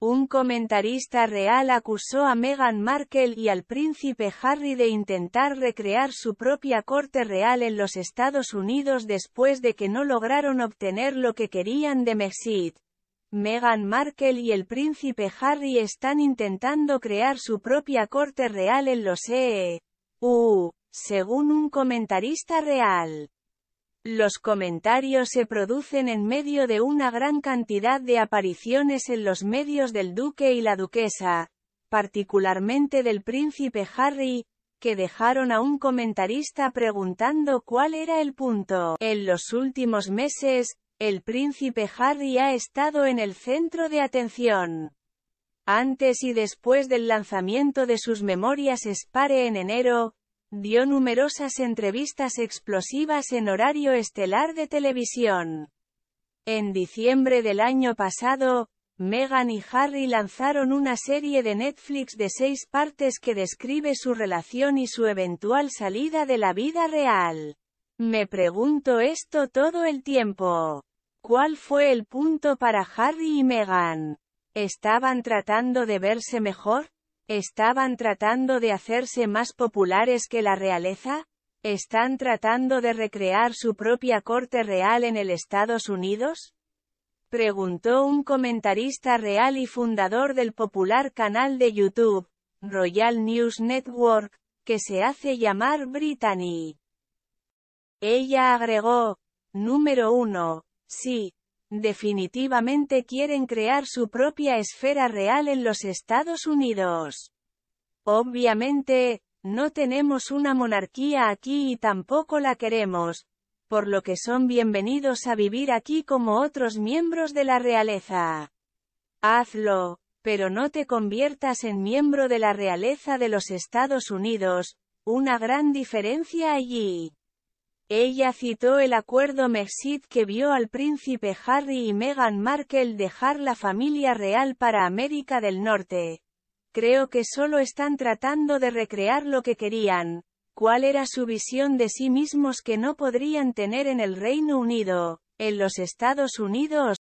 Un comentarista real acusó a Meghan Markle y al príncipe Harry de intentar recrear su propia corte real en los Estados Unidos después de que no lograron obtener lo que querían de Mexic. Meghan Markle y el príncipe Harry están intentando crear su propia corte real en los EU, e según un comentarista real. Los comentarios se producen en medio de una gran cantidad de apariciones en los medios del duque y la duquesa, particularmente del príncipe Harry, que dejaron a un comentarista preguntando cuál era el punto. En los últimos meses, el príncipe Harry ha estado en el centro de atención. Antes y después del lanzamiento de sus memorias Spare en enero, Dio numerosas entrevistas explosivas en horario estelar de televisión. En diciembre del año pasado, Meghan y Harry lanzaron una serie de Netflix de seis partes que describe su relación y su eventual salida de la vida real. Me pregunto esto todo el tiempo. ¿Cuál fue el punto para Harry y Meghan? ¿Estaban tratando de verse mejor? ¿Estaban tratando de hacerse más populares que la realeza? ¿Están tratando de recrear su propia corte real en el Estados Unidos? Preguntó un comentarista real y fundador del popular canal de YouTube, Royal News Network, que se hace llamar Brittany. Ella agregó, número uno, sí, definitivamente quieren crear su propia esfera real en los Estados Unidos. Obviamente, no tenemos una monarquía aquí y tampoco la queremos, por lo que son bienvenidos a vivir aquí como otros miembros de la realeza. Hazlo, pero no te conviertas en miembro de la realeza de los Estados Unidos, una gran diferencia allí. Ella citó el acuerdo Mexit que vio al príncipe Harry y Meghan Markle dejar la familia real para América del Norte. Creo que solo están tratando de recrear lo que querían. ¿Cuál era su visión de sí mismos que no podrían tener en el Reino Unido, en los Estados Unidos,